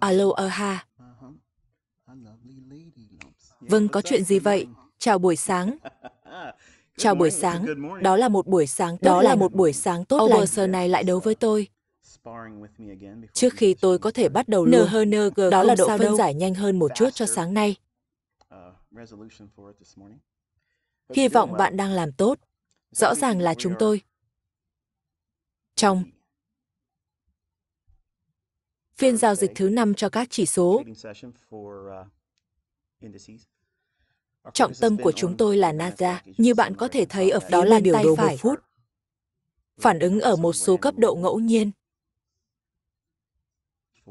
Aloha. Ờ, vâng, có chuyện gì vậy? Chào buổi sáng. Chào buổi sáng. Đó là một buổi sáng tốt Đó là một buổi sáng tốt lành. Overser này lại đấu với tôi. Trước khi tôi có thể bắt đầu luôn, đó là độ phân giải nhanh hơn một chút cho sáng nay. Hy vọng bạn đang làm tốt. Rõ ràng là chúng tôi. Trong phiên giao dịch thứ năm cho các chỉ số. Trọng tâm của chúng tôi là NASA. như bạn có thể thấy ở đó là biểu đồ một Phút. Phản ứng ở một số cấp độ ngẫu nhiên.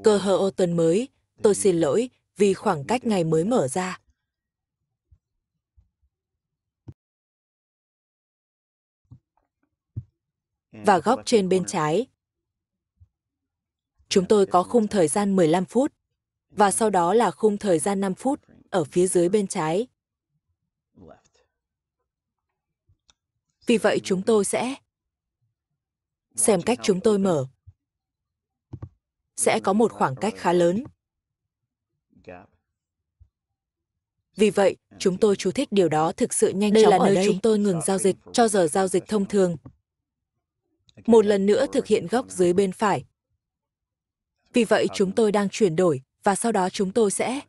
Cơ hội ô tuần mới, tôi xin lỗi vì khoảng cách ngày mới mở ra. Và góc trên bên trái, Chúng tôi có khung thời gian 15 phút, và sau đó là khung thời gian 5 phút ở phía dưới bên trái. Vì vậy chúng tôi sẽ xem cách chúng tôi mở. Sẽ có một khoảng cách khá lớn. Vì vậy, chúng tôi chú thích điều đó thực sự nhanh đây chóng là nơi đây. chúng tôi ngừng giao dịch cho giờ giao dịch thông thường. Một lần nữa thực hiện góc dưới bên phải, vì vậy chúng tôi đang chuyển đổi và sau đó chúng tôi sẽ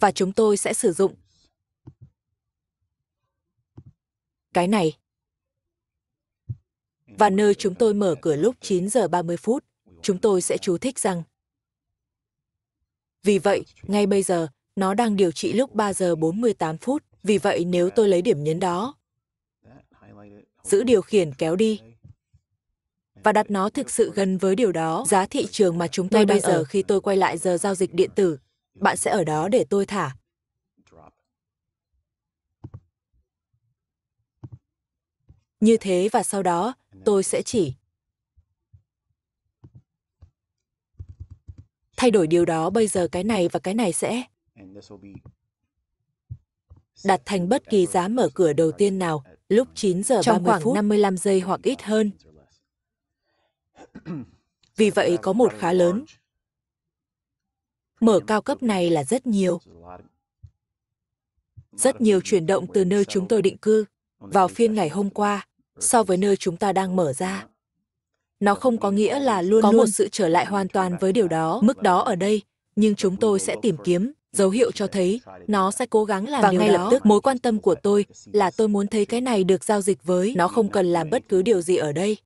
và chúng tôi sẽ sử dụng cái này và nơi chúng tôi mở cửa lúc 9 giờ 30 phút, chúng tôi sẽ chú thích rằng. Vì vậy, ngay bây giờ, nó đang điều trị lúc 3 giờ 48 phút, vì vậy nếu tôi lấy điểm nhấn đó, giữ điều khiển kéo đi, và đặt nó thực sự gần với điều đó, giá thị trường mà chúng tôi bây giờ ở. khi tôi quay lại giờ giao dịch điện tử, bạn sẽ ở đó để tôi thả. Như thế và sau đó, tôi sẽ chỉ thay đổi điều đó bây giờ cái này và cái này sẽ đặt thành bất kỳ giá mở cửa đầu tiên nào lúc 9 giờ trong 30 khoảng phút. 55 giây hoặc ít hơn. Vì vậy có một khá lớn. Mở cao cấp này là rất nhiều. Rất nhiều chuyển động từ nơi chúng tôi định cư vào phiên ngày hôm qua so với nơi chúng ta đang mở ra nó không có nghĩa là luôn có luôn một sự trở lại hoàn toàn với điều đó mức đó ở đây nhưng chúng tôi sẽ tìm kiếm dấu hiệu cho thấy nó sẽ cố gắng làm và điều ngay đó. lập tức mối quan tâm của tôi là tôi muốn thấy cái này được giao dịch với nó không cần làm bất cứ điều gì ở đây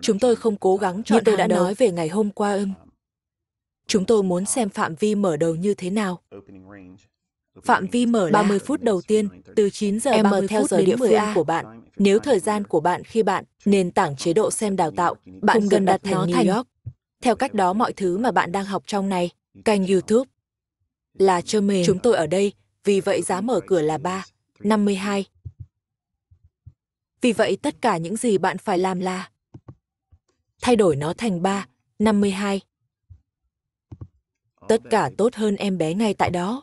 chúng tôi không cố gắng chọn như tôi đã đầu. nói về ngày hôm qua âm chúng tôi muốn xem phạm vi mở đầu như thế nào Phạm vi mở 30 phút đầu tiên từ 9 giờ 30 phút theo giờ đến địa phương của bạn. Nếu thời gian của bạn khi bạn nền tảng chế độ xem đào tạo, bạn không cần đặt thành nó New York. Theo cách đó mọi thứ mà bạn đang học trong này, kênh YouTube là cho mềm. Chúng tôi ở đây, vì vậy giá mở cửa là 3, 52. Vì vậy tất cả những gì bạn phải làm là thay đổi nó thành 3, 52. Tất cả tốt hơn em bé ngay tại đó.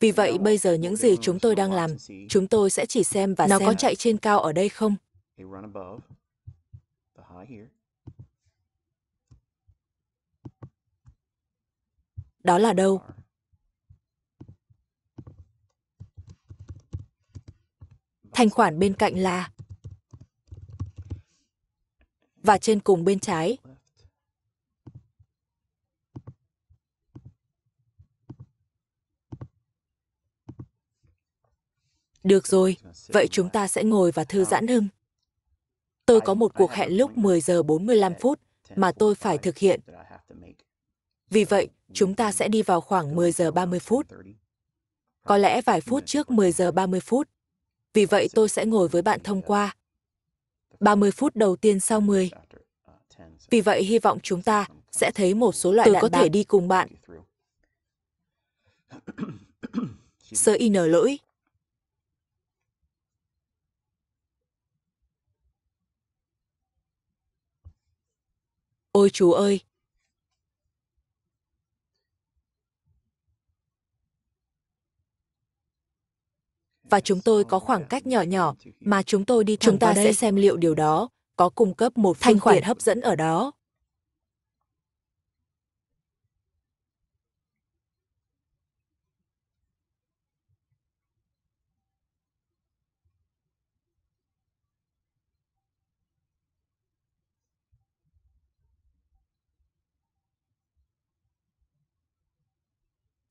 Vì vậy bây giờ những gì chúng tôi đang làm, chúng tôi sẽ chỉ xem và nó xem. có chạy trên cao ở đây không. Đó là đâu? Thanh khoản bên cạnh là và trên cùng bên trái Được rồi, vậy chúng ta sẽ ngồi và thư giãn hơn. Tôi có một cuộc hẹn lúc 10 giờ 45 phút mà tôi phải thực hiện. Vì vậy, chúng ta sẽ đi vào khoảng 10 giờ 30 phút. Có lẽ vài phút trước 10 giờ 30 phút. Vì vậy tôi sẽ ngồi với bạn thông qua. 30 phút đầu tiên sau 10. Vì vậy hy vọng chúng ta sẽ thấy một số loại tôi có thể đi cùng bạn. Sơ in lỗi, Ôi chú ơi! Và chúng tôi có khoảng cách nhỏ nhỏ mà chúng tôi đi Chúng ta đây. sẽ xem liệu điều đó có cung cấp một thanh khoản hấp dẫn ở đó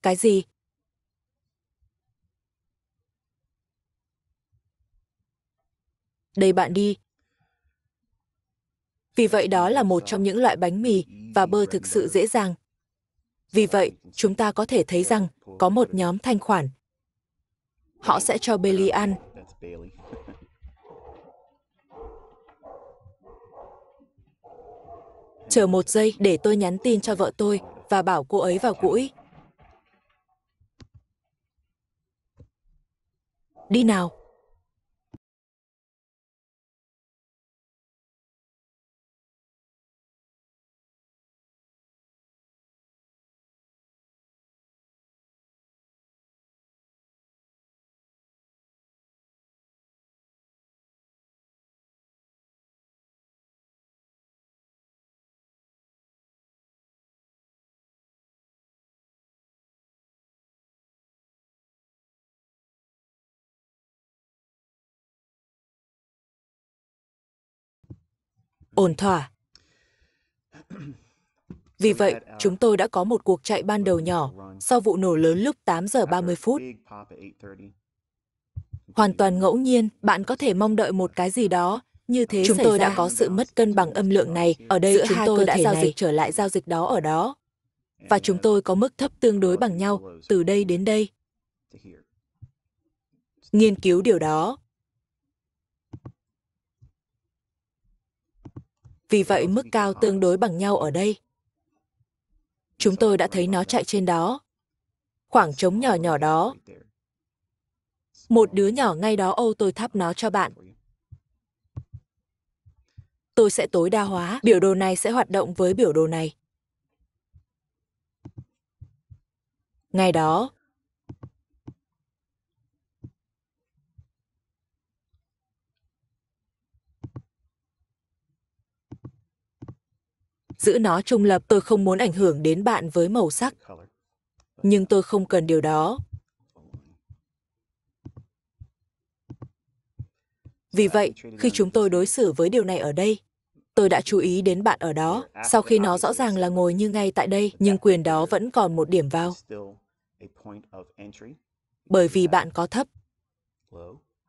cái gì? Đây bạn đi. Vì vậy đó là một trong những loại bánh mì và bơ thực sự dễ dàng. Vì vậy, chúng ta có thể thấy rằng có một nhóm thanh khoản. Họ sẽ cho Bailey ăn. Chờ một giây để tôi nhắn tin cho vợ tôi và bảo cô ấy vào cũi. Đi nào ổn thỏa. Vì vậy, chúng tôi đã có một cuộc chạy ban đầu nhỏ sau vụ nổ lớn lúc 8 giờ 30 phút. Hoàn toàn ngẫu nhiên, bạn có thể mong đợi một cái gì đó, như thế chúng tôi ra. đã có sự mất cân bằng âm lượng này ở đây giữa chúng hai tôi đã giao này. dịch trở lại giao dịch đó ở đó. Và chúng tôi có mức thấp tương đối bằng nhau từ đây đến đây. Nghiên cứu điều đó vì vậy mức cao tương đối bằng nhau ở đây. Chúng tôi đã thấy nó chạy trên đó. Khoảng trống nhỏ nhỏ đó. Một đứa nhỏ ngay đó ô tôi thắp nó cho bạn. Tôi sẽ tối đa hóa, biểu đồ này sẽ hoạt động với biểu đồ này. ngày đó, giữ nó trung lập tôi không muốn ảnh hưởng đến bạn với màu sắc. Nhưng tôi không cần điều đó. Vì vậy, khi chúng tôi đối xử với điều này ở đây, tôi đã chú ý đến bạn ở đó, sau khi nó rõ ràng là ngồi như ngay tại đây, nhưng quyền đó vẫn còn một điểm vào. Bởi vì bạn có thấp,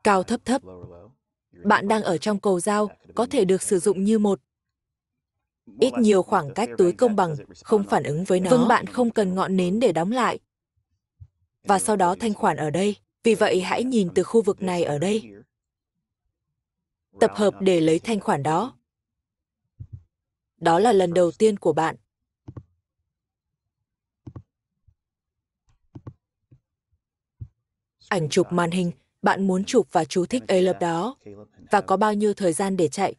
cao thấp thấp. Bạn đang ở trong cầu dao, có thể được sử dụng như một ít nhiều khoảng cách túi công bằng, không phản ứng với vâng, nó. Vâng, bạn không cần ngọn nến để đóng lại. Và sau đó thanh khoản ở đây. Vì vậy hãy nhìn từ khu vực này ở đây. Tập hợp để lấy thanh khoản đó. Đó là lần đầu tiên của bạn. Ảnh chụp màn hình, bạn muốn chụp và chú thích e Caleb đó. Và có bao nhiêu thời gian để chạy?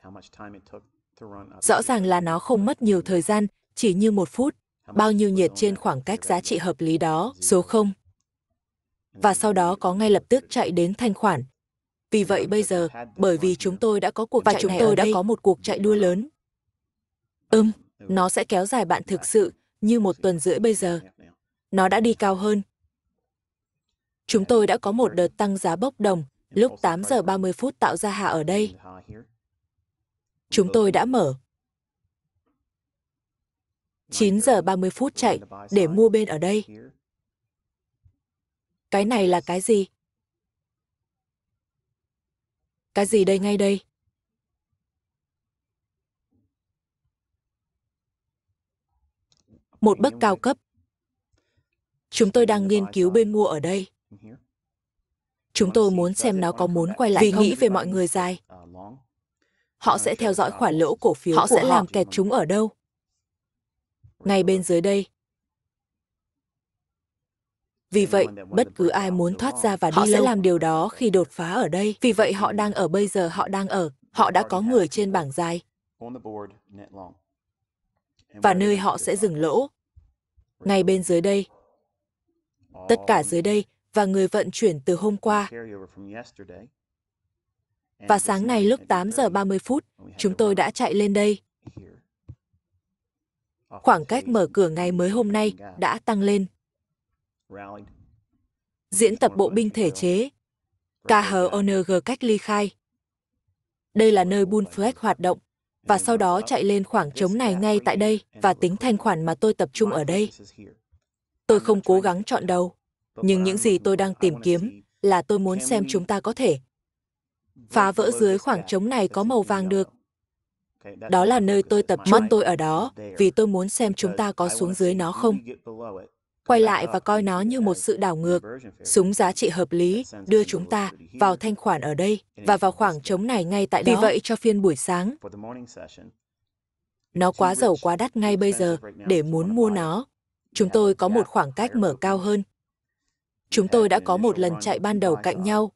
Rõ ràng là nó không mất nhiều thời gian, chỉ như một phút. Bao nhiêu nhiệt trên khoảng cách giá trị hợp lý đó, số 0. Và sau đó có ngay lập tức chạy đến thanh khoản. Vì vậy bây giờ, bởi vì chúng tôi đã có cuộc và chạy chúng tôi đã đây. có một cuộc chạy đua lớn. Ừm, nó sẽ kéo dài bạn thực sự như một tuần rưỡi bây giờ. Nó đã đi cao hơn. Chúng tôi đã có một đợt tăng giá bốc đồng lúc 8 giờ 30 phút tạo ra hạ ở đây. Chúng ờ. tôi đã mở. 9 giờ 30 phút chạy để mua bên ở đây. Cái này là cái gì? Cái gì đây ngay đây? Một bức cao cấp. Chúng tôi đang nghiên cứu bên mua ở đây. Chúng tôi muốn xem nó có muốn quay lại Vì không? nghĩ về mọi người dài họ sẽ theo dõi khoản lỗ cổ phiếu họ sẽ họ. làm kẹt chúng ở đâu. Ngay bên dưới đây. Vì vậy, bất cứ ai muốn thoát ra và đi họ lâu. sẽ làm điều đó khi đột phá ở đây. Vì vậy họ đang ở bây giờ họ đang ở, họ đã có người trên bảng dài. Và nơi họ sẽ dừng lỗ. Ngay bên dưới đây. Tất cả dưới đây và người vận chuyển từ hôm qua và sáng nay lúc 8 giờ 30 phút, chúng tôi đã chạy lên đây. Khoảng cách mở cửa ngày mới hôm nay đã tăng lên. Diễn tập bộ binh thể chế, KHONG cách ly khai. Đây là nơi Bunfleck hoạt động, và sau đó chạy lên khoảng trống này ngay tại đây và tính thanh khoản mà tôi tập trung ở đây. Tôi không cố gắng chọn đầu, nhưng những gì tôi đang tìm kiếm là tôi muốn xem chúng ta có thể phá vỡ dưới khoảng trống này có màu vàng được. Đó là nơi tôi tập mắt tôi ở đó, vì tôi muốn xem chúng ta có xuống dưới nó không. Quay lại và coi nó như một sự đảo ngược. Súng giá trị hợp lý đưa chúng ta vào thanh khoản ở đây và vào khoảng trống này ngay tại đó. Vì vậy cho phiên buổi sáng, nó quá giàu quá đắt ngay bây giờ để muốn mua nó. Chúng tôi có một khoảng cách mở cao hơn. Chúng tôi đã có một lần chạy ban đầu cạnh nhau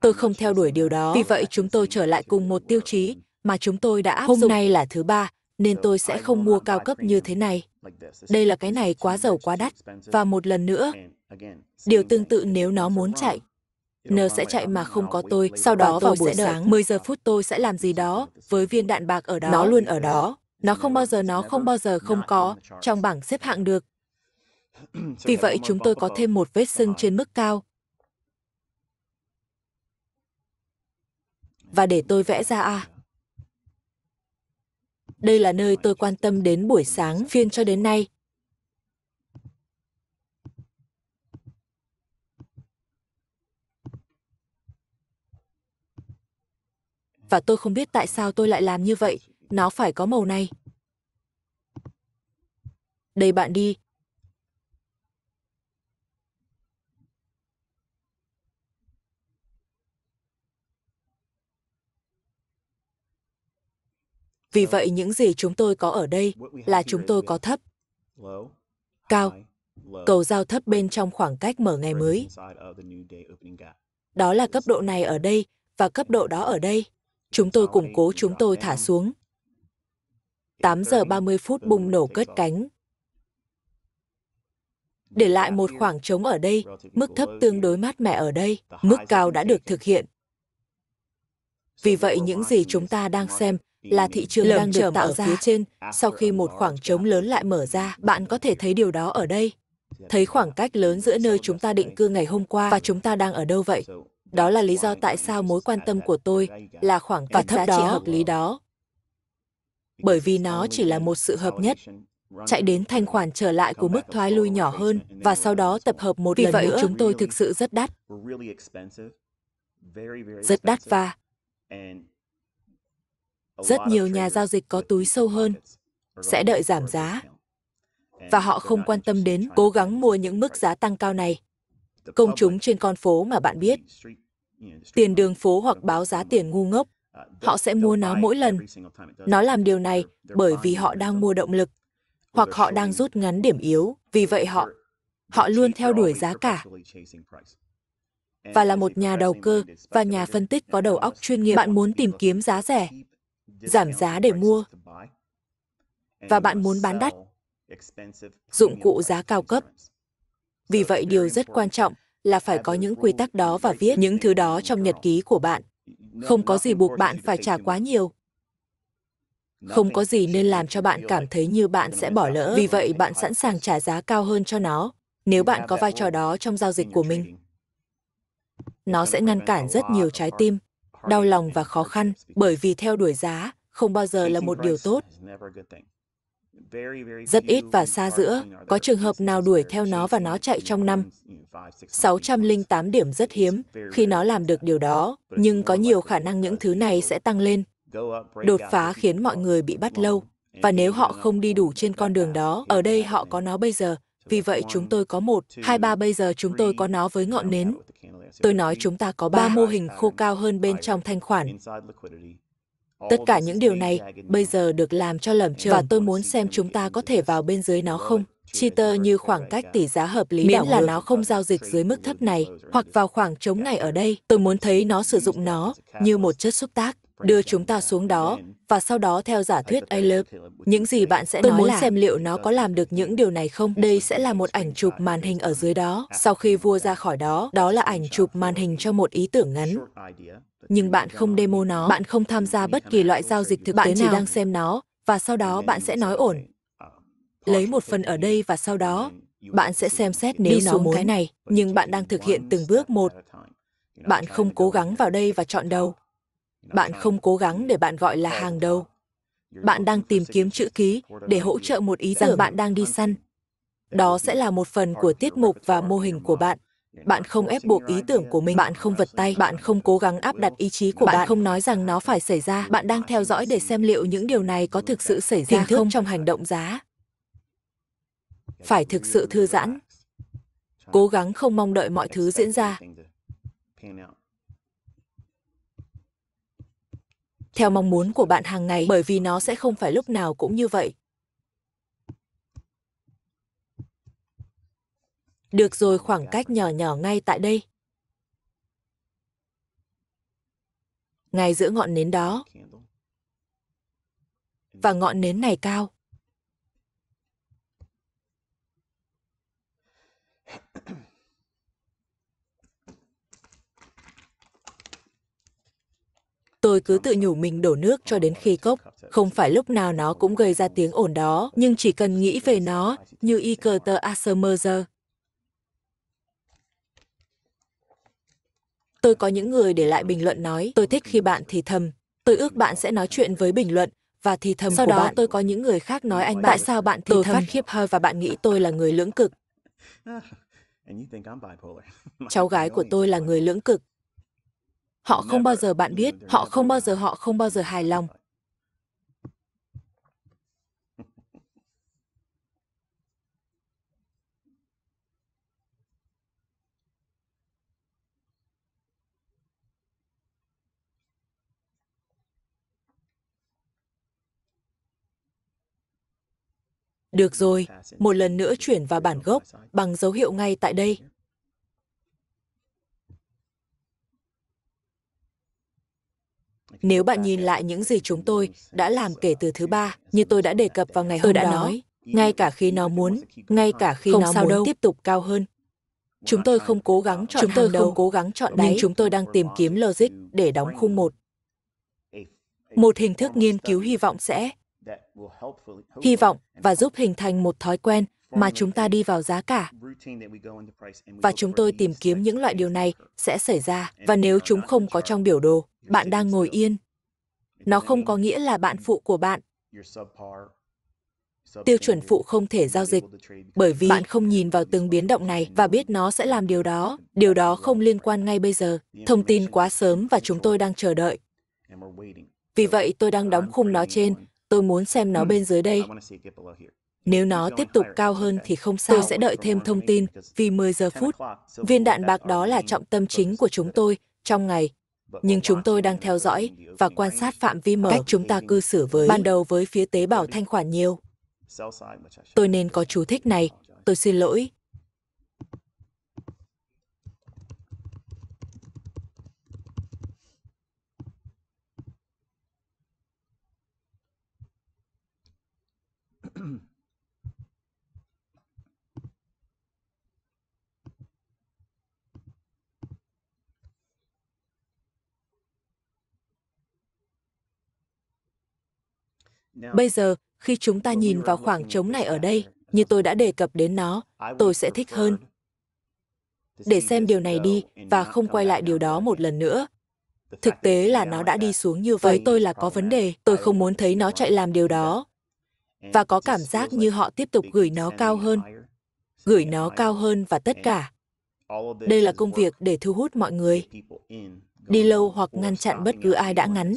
Tôi không theo đuổi điều đó, vì vậy chúng tôi trở lại cùng một tiêu chí mà chúng tôi đã áp dụng. Hôm nay là thứ ba, nên tôi sẽ không mua cao cấp như thế này. Đây là cái này quá giàu quá đắt. Và một lần nữa, điều tương tự nếu nó muốn chạy, nó sẽ chạy mà không có tôi, sau đó vào buổi sáng 10 giờ phút tôi sẽ làm gì đó với viên đạn bạc ở đó. Nó luôn ở đó. Nó không bao giờ nó không bao giờ không có trong bảng xếp hạng được. Vì vậy chúng tôi có thêm một vết sưng trên mức cao và để tôi vẽ ra a. Đây là nơi tôi quan tâm đến buổi sáng phiên cho đến nay. Và tôi không biết tại sao tôi lại làm như vậy, nó phải có màu này. Đây bạn đi, Vì vậy những gì chúng tôi có ở đây là chúng tôi có thấp, cao, cầu giao thấp bên trong khoảng cách mở ngày mới. Đó là cấp độ này ở đây và cấp độ đó ở đây. Chúng tôi củng cố chúng tôi thả xuống. 8 giờ 30 phút bùng nổ cất cánh. Để lại một khoảng trống ở đây, mức thấp tương đối mát mẻ ở đây, mức cao đã được thực hiện. Vì vậy những gì chúng ta đang xem là thị trường đang được tạo ra. Phía trên, à, sau khi một khoảng trống lớn lại mở ra, bạn có thể thấy điều đó ở đây. Thấy khoảng cách lớn giữa nơi chúng ta định cư ngày hôm qua và chúng ta đang ở đâu vậy? Đó là lý do tại sao mối quan tâm của tôi là khoảng cách thấp đó. hợp lý đó. Bởi vì nó chỉ là một sự hợp nhất, chạy đến thanh khoản trở lại của mức thoái lui nhỏ hơn và sau đó tập hợp một vì lần vậy, nữa. chúng tôi thực sự rất đắt. Rất đắt và rất nhiều nhà giao dịch có túi sâu hơn sẽ đợi giảm giá và họ không quan tâm đến cố gắng mua những mức giá tăng cao này. Công chúng trên con phố mà bạn biết, tiền đường phố hoặc báo giá tiền ngu ngốc, họ sẽ mua nó mỗi lần. Nó làm điều này bởi vì họ đang mua động lực hoặc họ đang rút ngắn điểm yếu, vì vậy họ họ luôn theo đuổi giá cả. Và là một nhà đầu cơ và nhà phân tích có đầu óc chuyên nghiệp, bạn muốn tìm kiếm giá rẻ giảm giá để mua và bạn muốn bán đắt dụng cụ giá cao cấp vì vậy điều rất quan trọng là phải có những quy tắc đó và viết những thứ đó trong nhật ký của bạn không có gì buộc bạn phải trả quá nhiều không có gì nên làm cho bạn cảm thấy như bạn sẽ bỏ lỡ vì vậy bạn sẵn sàng trả giá cao hơn cho nó nếu bạn có vai trò đó trong giao dịch của mình nó sẽ ngăn cản rất nhiều trái tim đau lòng và khó khăn bởi vì theo đuổi giá không bao giờ là một điều tốt. Rất ít và xa giữa, có trường hợp nào đuổi theo nó và nó chạy trong năm. 608 điểm rất hiếm khi nó làm được điều đó, nhưng có nhiều khả năng những thứ này sẽ tăng lên. Đột phá khiến mọi người bị bắt lâu, và nếu họ không đi đủ trên con đường đó, ở đây họ có nó bây giờ, vì vậy chúng tôi có một, hai ba bây giờ chúng tôi có nó với ngọn nến. Tôi nói chúng ta có ba mô hình khô cao hơn bên trong thanh khoản. Tất cả những điều này bây giờ được làm cho lẩm trường và tôi muốn xem chúng ta có thể vào bên dưới nó không. Cheater như khoảng cách tỷ giá hợp lý miễn là nó không giao dịch dưới mức thấp này hoặc vào khoảng trống này ở đây. Tôi muốn thấy nó sử dụng nó như một chất xúc tác đưa chúng ta xuống đó và sau đó theo giả thuyết I love. Những gì bạn sẽ Tôi nói muốn là... xem liệu nó có làm được những điều này không. Đây sẽ là một ảnh chụp màn hình ở dưới đó. Sau khi vua ra khỏi đó, đó là ảnh chụp màn hình cho một ý tưởng ngắn. Nhưng bạn không demo nó, bạn không tham gia bất kỳ loại giao dịch thực tế nào. Bạn chỉ đang xem nó, và sau đó bạn sẽ nói ổn. Lấy một phần ở đây và sau đó, bạn sẽ xem xét nếu Đi nó muốn cái này, nhưng bạn đang thực hiện từng bước một. Bạn không cố gắng vào đây và chọn đầu bạn không cố gắng để bạn gọi là hàng đầu bạn đang tìm kiếm chữ ký để hỗ trợ một ý rằng bạn đang đi săn đó sẽ là một phần của tiết mục và mô hình của bạn bạn không ép buộc ý tưởng của mình bạn không vật tay bạn không cố gắng áp đặt ý chí của bạn, bạn không nói rằng nó phải xảy ra bạn đang theo dõi để xem liệu những điều này có thực sự xảy ra không trong hành động giá phải thực sự thư giãn cố gắng không mong đợi mọi thứ diễn ra theo mong muốn của bạn hàng ngày bởi vì nó sẽ không phải lúc nào cũng như vậy. Được rồi khoảng cách nhỏ nhỏ ngay tại đây. Ngay giữa ngọn nến đó. Và ngọn nến này cao. Tôi cứ tự nhủ mình đổ nước cho đến khi cốc. Không phải lúc nào nó cũng gây ra tiếng ồn đó, nhưng chỉ cần nghĩ về nó như y cờ tờ Asmerger. Tôi có những người để lại bình luận nói, tôi thích khi bạn thì thầm. Tôi ước bạn sẽ nói chuyện với bình luận, và thì thầm Sau của đó bạn. tôi có những người khác nói anh bạn tại sao bạn thì tôi thầm. phát khiếp hơi và bạn nghĩ tôi là người lưỡng cực. Cháu gái của tôi là người lưỡng cực. Họ không bao giờ bạn biết, họ không bao giờ họ không bao giờ hài lòng. Được rồi, một lần nữa chuyển vào bản gốc bằng dấu hiệu ngay tại đây. Nếu bạn nhìn lại những gì chúng tôi đã làm kể từ thứ ba, như tôi đã đề cập vào ngày hôm tôi đã đó, nói, ngay cả khi nó muốn, ngay cả khi không nó sao muốn đâu. tiếp tục cao hơn. Chúng tôi không cố gắng chọn chúng tôi đầu, không cố gắng chọn đấy nhưng chúng tôi đang tìm kiếm logic để đóng khung một. Một hình thức nghiên cứu hy vọng sẽ hy vọng và giúp hình thành một thói quen mà chúng ta đi vào giá cả. Và chúng tôi tìm kiếm những loại điều này sẽ xảy ra và nếu chúng không có trong biểu đồ, bạn đang ngồi yên. Nó không có nghĩa là bạn phụ của bạn. Tiêu chuẩn phụ không thể giao dịch, bởi vì bạn không nhìn vào từng biến động này và biết nó sẽ làm điều đó. Điều đó không liên quan ngay bây giờ. Thông tin quá sớm và chúng tôi đang chờ đợi. Vì vậy, tôi đang đóng khung nó trên. Tôi muốn xem nó bên dưới đây. Nếu nó tiếp tục cao hơn thì không sao. Tôi sẽ đợi thêm thông tin, vì 10 giờ phút, viên đạn bạc đó là trọng tâm chính của chúng tôi trong ngày nhưng chúng tôi đang theo dõi và quan sát phạm vi mở cách chúng ta cư xử với ban đầu với phía tế bào thanh khoản nhiều. Tôi nên có chú thích này, tôi xin lỗi, Bây giờ, khi chúng ta nhìn vào khoảng trống này ở đây, như tôi đã đề cập đến nó, tôi sẽ thích hơn. Để xem điều này đi và không quay lại điều đó một lần nữa. Thực tế là nó đã đi xuống như vậy. Với tôi là có vấn đề, tôi không muốn thấy nó chạy làm điều đó. Và có cảm giác như họ tiếp tục gửi nó cao hơn, gửi nó cao hơn và tất cả. Đây là công việc để thu hút mọi người, đi lâu hoặc ngăn chặn bất cứ ai đã ngắn.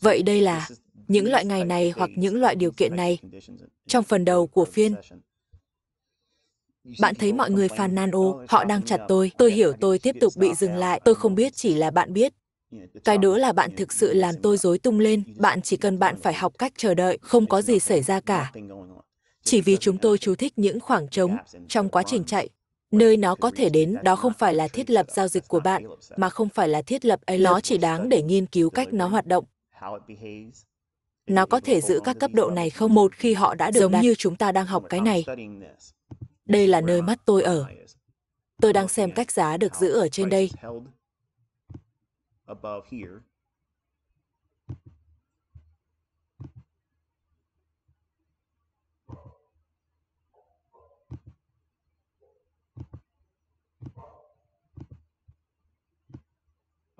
Vậy đây là những loại ngày này hoặc những loại điều kiện này. Trong phần đầu của phiên, bạn thấy mọi người phàn nàn ô, họ đang chặt tôi, tôi hiểu tôi tiếp tục bị dừng lại, tôi không biết chỉ là bạn biết. Cái đỡ là bạn thực sự làm tôi rối tung lên, bạn chỉ cần bạn phải học cách chờ đợi, không có gì xảy ra cả. Chỉ vì chúng tôi chú thích những khoảng trống trong quá trình chạy, nơi nó có thể đến đó không phải là thiết lập giao dịch của bạn, mà không phải là thiết lập ấy, nó chỉ đáng để nghiên cứu cách nó hoạt động nó có thể giữ các cấp độ này không một khi họ đã được giống đặt. như chúng ta đang học cái này. Đây là nơi mắt tôi ở. Tôi đang xem cách giá được giữ ở trên đây.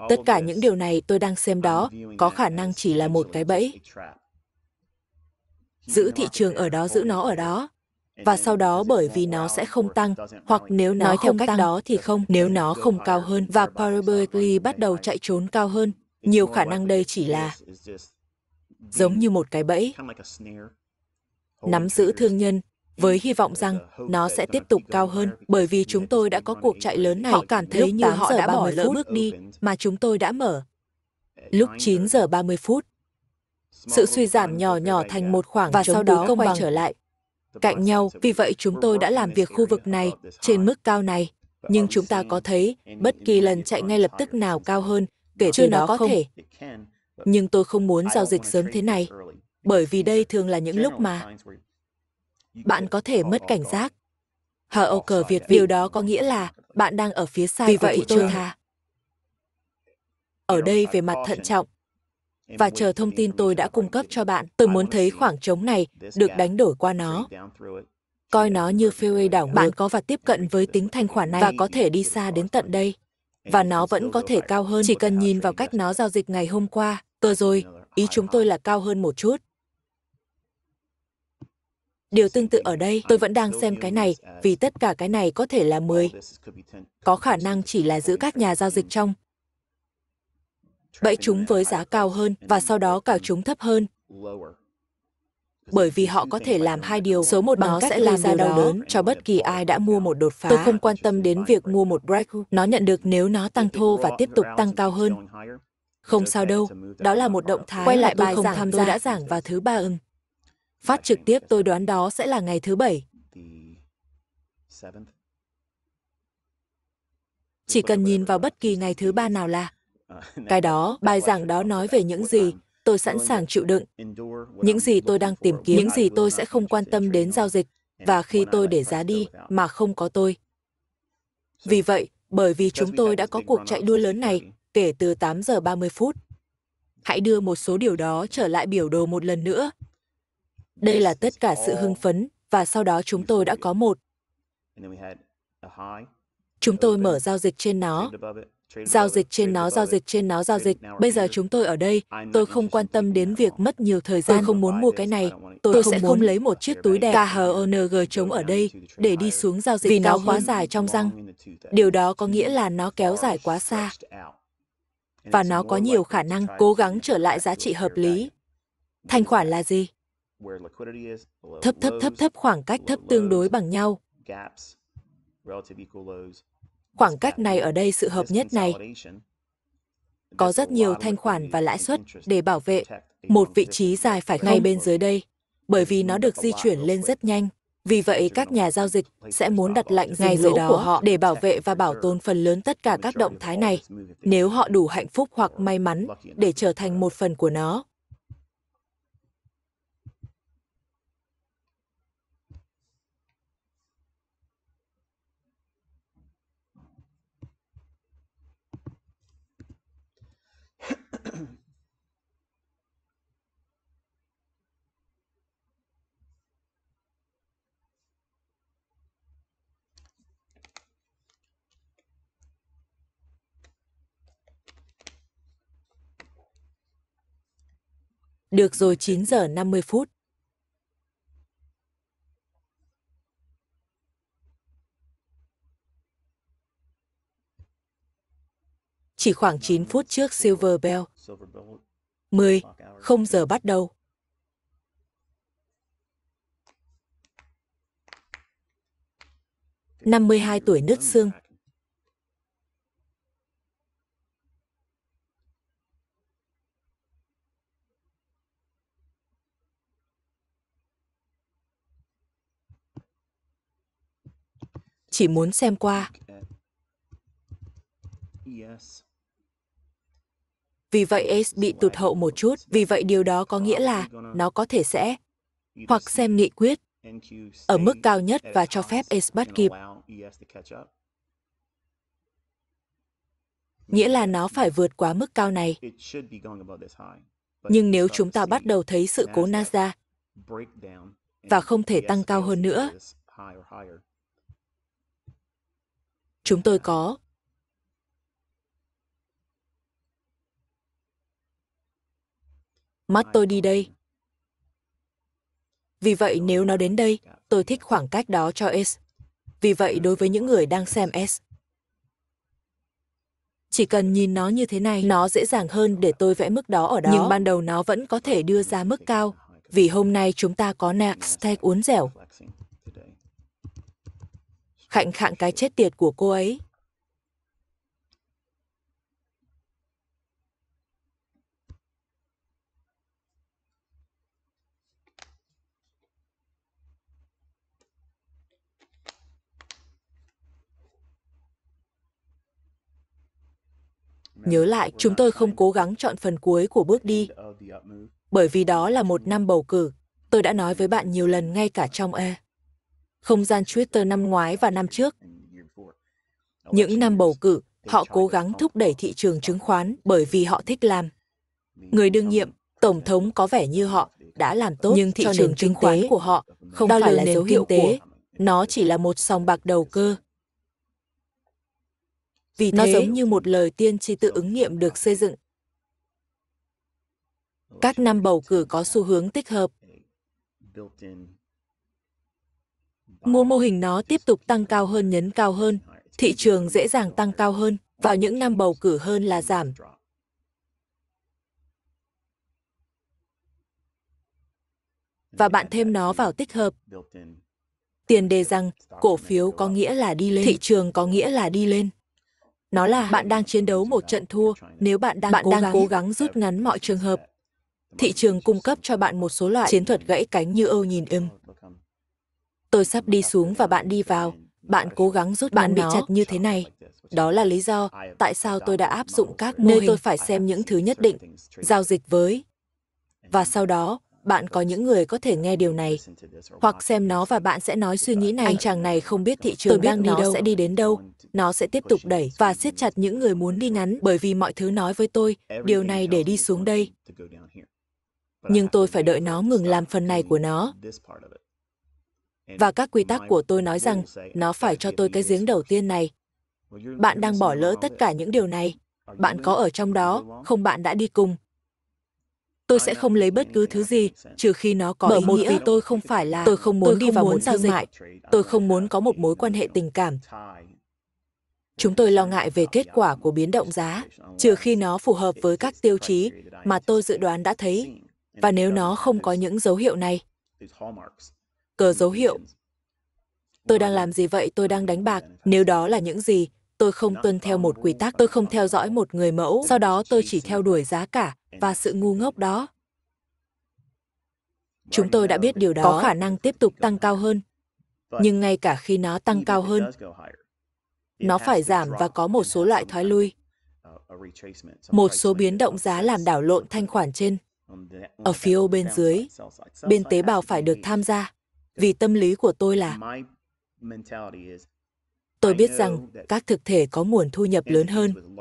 Tất cả những điều này tôi đang xem đó có khả năng chỉ là một cái bẫy. Giữ thị trường ở đó, giữ nó ở đó. Và sau đó bởi vì nó sẽ không tăng, hoặc nếu nó nói theo cách tăng, đó thì không, nếu nó không cao hơn, và Paraberkeley bắt đầu chạy trốn cao hơn, nhiều khả năng đây chỉ là giống như một cái bẫy. Nắm giữ thương nhân, với hy vọng rằng nó sẽ tiếp tục cao hơn bởi vì chúng tôi đã có cuộc chạy lớn này. Họ cảm thấy Lúc như họ đã bỏ lỡ bước đi mà chúng tôi đã mở. Lúc 9 giờ 30 phút, sự suy giảm nhỏ nhỏ thành một khoảng và sau đó công quay bằng. trở lại. Cạnh nhau, vì vậy chúng tôi đã làm việc khu vực này trên mức cao này. Nhưng chúng ta có thấy bất kỳ lần chạy ngay lập tức nào cao hơn kể từ đó có không? thể. Nhưng tôi không muốn giao dịch sớm thế này, bởi vì đây thường là những lúc mà bạn có thể mất cảnh giác. Hờ Âu Cờ Việt điều đó có nghĩa là bạn đang ở phía sai Vì vậy tôi thà. Ở đây về mặt thận trọng, và chờ thông tin tôi đã cung cấp cho bạn. Tôi muốn thấy khoảng trống này được đánh đổi qua nó. Coi nó như fairway đảo Bạn có và tiếp cận với tính thanh khoản này và có thể đi xa đến tận đây. Và nó vẫn có thể cao hơn. Chỉ cần nhìn vào cách nó giao dịch ngày hôm qua. Cơ rồi, ý chúng tôi là cao hơn một chút. Điều tương tự ở đây, tôi vẫn đang xem cái này, vì tất cả cái này có thể là 10. Có khả năng chỉ là giữ các nhà giao dịch trong. Bẫy chúng với giá cao hơn và sau đó cào chúng thấp hơn. Bởi vì họ có thể làm hai điều. Số một bằng nó sẽ làm ra đau đớn cho bất kỳ ai đã mua một đột phá. Tôi không quan tâm đến việc mua một break. Nó nhận được nếu nó tăng thô và tiếp tục tăng cao hơn. Không sao đâu, đó là một động thái quay lại bài không giảng tham gia. tôi đã giảng vào thứ ba ưng. Phát trực tiếp tôi đoán đó sẽ là ngày thứ bảy. Chỉ cần nhìn vào bất kỳ ngày thứ ba nào là. Cái đó, bài giảng đó nói về những gì tôi sẵn sàng chịu đựng, những gì tôi đang tìm kiếm, những gì tôi sẽ không quan tâm đến giao dịch, và khi tôi để giá đi mà không có tôi. Vì vậy, bởi vì chúng tôi đã có cuộc chạy đua lớn này kể từ 8 giờ 30 phút, hãy đưa một số điều đó trở lại biểu đồ một lần nữa đây là tất cả sự hưng phấn và sau đó chúng tôi đã có một. Chúng tôi mở giao dịch trên nó, giao dịch trên nó, giao dịch trên nó, giao dịch. Bây giờ chúng tôi ở đây, tôi không quan tâm đến việc mất nhiều thời gian. Tôi không muốn mua cái này, tôi, tôi sẽ không lấy một chiếc túi đẹp KHONG chống ở đây để đi xuống giao dịch vì nó quá dài trong răng. Điều đó có nghĩa là nó kéo dài quá xa và nó có nhiều khả năng cố gắng trở lại giá trị hợp lý. Thanh khoản là gì? Thấp thấp thấp thấp khoảng cách thấp tương đối bằng nhau. Khoảng cách này ở đây sự hợp nhất này có rất nhiều thanh khoản và lãi suất để bảo vệ một vị trí dài phải ngay bên dưới đây, bởi vì nó được di chuyển lên rất nhanh. Vì vậy, các nhà giao dịch sẽ muốn đặt lệnh ngay dưới đó của họ để bảo vệ và bảo tồn phần lớn tất cả các động thái này, nếu họ đủ hạnh phúc hoặc may mắn để trở thành một phần của nó. Được rồi 9 giờ 50 phút. Chỉ khoảng 9 phút trước Silver Bell. 10, 0 giờ bắt đầu. năm mươi hai tuổi nứt xương chỉ muốn xem qua. Vì vậy ACE bị tụt hậu một chút, vì vậy điều đó có nghĩa là nó có thể sẽ hoặc xem nghị quyết ở mức cao nhất và cho phép ACE bắt kịp. Nghĩa là nó phải vượt quá mức cao này. Nhưng nếu chúng ta bắt đầu thấy sự cố NASA và không thể tăng cao hơn nữa, Chúng tôi có. Mắt tôi đi đây. Vì vậy nếu nó đến đây, tôi thích khoảng cách đó cho S. Vì vậy đối với những người đang xem S, chỉ cần nhìn nó như thế này, nó dễ dàng hơn để tôi vẽ mức đó ở đó. Nhưng ban đầu nó vẫn có thể đưa ra mức cao, vì hôm nay chúng ta có nạc steak uốn dẻo khạnh khạng cái chết tiệt của cô ấy. Nhớ lại, chúng tôi không cố gắng chọn phần cuối của bước đi, bởi vì đó là một năm bầu cử. Tôi đã nói với bạn nhiều lần ngay cả trong e không gian Twitter năm ngoái và năm trước. Những năm bầu cử, họ cố gắng thúc đẩy thị trường chứng khoán bởi vì họ thích làm. Người đương nhiệm, tổng thống có vẻ như họ đã làm tốt nhưng thị trường chứng khoán của họ không phải là dấu hiệu tế. của nó chỉ là một sòng bạc đầu cơ. Vì thế nó giống như một lời tiên tri tự ứng nghiệm được xây dựng. Các năm bầu cử có xu hướng tích hợp Mua mô hình nó tiếp tục tăng cao hơn nhấn cao hơn, thị trường dễ dàng tăng cao hơn, vào những năm bầu cử hơn là giảm. Và bạn thêm nó vào tích hợp. Tiền đề rằng cổ phiếu có nghĩa là đi lên, thị trường có nghĩa là đi lên. Nó là bạn đang chiến đấu một trận thua nếu bạn đang, bạn cố, đang gắng. cố gắng rút ngắn mọi trường hợp. Thị trường cung cấp cho bạn một số loại chiến thuật gãy cánh như Âu nhìn ưng. Tôi sắp đi xuống và bạn đi vào. Bạn cố gắng rút bạn bị chặt như thế này. Đó là lý do tại sao tôi đã áp dụng các mô nơi hình. tôi phải xem những thứ nhất định, giao dịch với. Và sau đó, bạn có những người có thể nghe điều này hoặc xem nó và bạn sẽ nói suy nghĩ này anh chàng này không biết thị trường tôi biết đang đi nó đâu sẽ đi đến đâu nó sẽ tiếp tục đẩy và siết chặt những người muốn đi ngắn bởi vì mọi thứ nói với tôi điều này để đi xuống đây nhưng tôi phải đợi nó ngừng làm phần này của nó và các quy tắc của tôi nói rằng nó phải cho tôi cái giếng đầu tiên này. Bạn đang bỏ lỡ tất cả những điều này. Bạn có ở trong đó, không bạn đã đi cùng. Tôi sẽ không lấy bất cứ thứ gì, trừ khi nó có Bởi ý nghĩa. vì tôi không phải là tôi không muốn tôi không đi vào muốn giao dịch. Mại. Tôi không muốn có một mối quan hệ tình cảm. Chúng tôi lo ngại về kết quả của biến động giá, trừ khi nó phù hợp với các tiêu chí mà tôi dự đoán đã thấy. Và nếu nó không có những dấu hiệu này, cờ dấu hiệu. Tôi đang làm gì vậy? Tôi đang đánh bạc. Nếu đó là những gì, tôi không tuân theo một quy tắc, tôi không theo dõi một người mẫu, sau đó tôi chỉ theo đuổi giá cả và sự ngu ngốc đó. Chúng tôi đã biết điều đó có khả năng tiếp tục tăng cao hơn. Nhưng ngay cả khi nó tăng cao hơn, nó phải giảm và có một số loại thoái lui. Một số biến động giá làm đảo lộn thanh khoản trên. Ở phía ô bên dưới, bên tế bào phải được tham gia vì tâm lý của tôi là tôi biết rằng các thực thể có nguồn thu nhập lớn hơn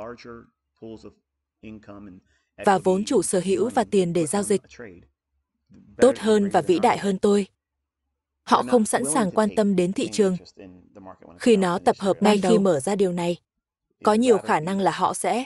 và vốn chủ sở hữu và tiền để giao dịch tốt hơn và vĩ đại hơn tôi họ không sẵn sàng quan tâm đến thị trường khi nó tập hợp ngay khi mở ra điều này có nhiều khả năng là họ sẽ